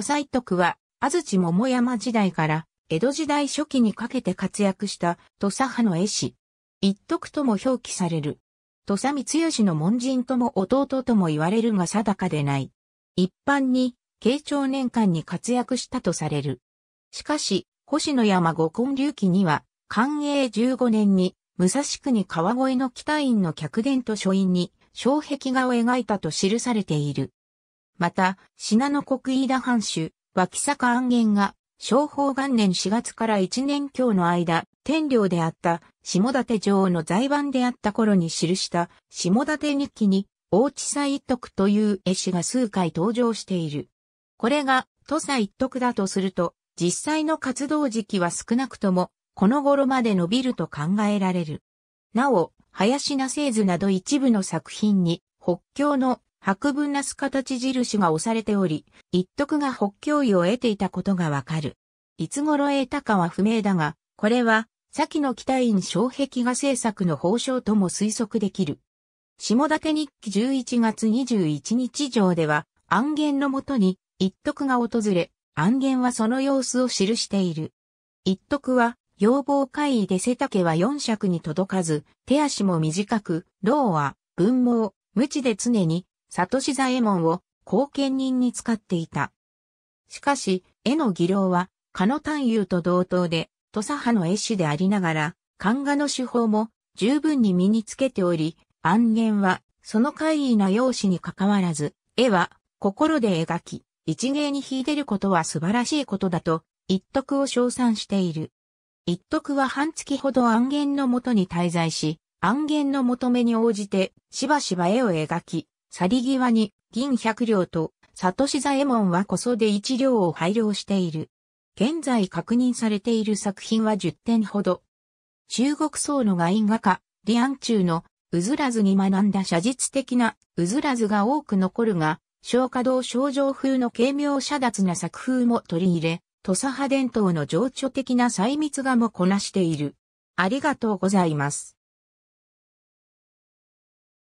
土佐一徳は、安土桃山時代から、江戸時代初期にかけて活躍した土佐派の絵師。一徳とも表記される。土佐光義の門人とも弟とも言われるが定かでない。一般に、慶長年間に活躍したとされる。しかし、星野山五根流記には、寛永15年に、武蔵国川越の北院の客殿と書院に、障壁画を描いたと記されている。また、信濃国飯田藩主、脇坂安元が、昭法元年4月から1年強の間、天領であった下館城の財番であった頃に記した下館日記に、大地祭一徳という絵師が数回登場している。これが、土佐一徳だとすると、実際の活動時期は少なくとも、この頃まで伸びると考えられる。なお、林名製図など一部の作品に、北京の白文なす形印が押されており、一徳が北京医を得ていたことがわかる。いつ頃得たかは不明だが、これは、先の北院障壁画制作の報奨とも推測できる。下館日記11月21日上では、暗言のもとに、一徳が訪れ、暗言はその様子を記している。一徳は、要望会議で背丈は四尺に届かず、手足も短く、老は、文毛、無知で常に、里志左衛門を後見人に使っていた。しかし、絵の技量は、加の探幽と同等で、土佐派の絵師でありながら、漢画の手法も十分に身につけており、暗言は、その怪異な容姿に関わらず、絵は心で描き、一芸に秀でることは素晴らしいことだと、一徳を称賛している。一徳は半月ほど暗言のもとに滞在し、暗言の求めに応じて、しばしば絵を描き、去り際に銀百両と、里志左衛門はこそで一両を配慮している。現在確認されている作品は10点ほど。中国僧の外因画家、李安中のうずらずに学んだ写実的なうずらずが多く残るが、小華道症状風の軽妙遮脱な作風も取り入れ、土佐派伝統の情緒的な細密画もこなしている。ありがとうございます。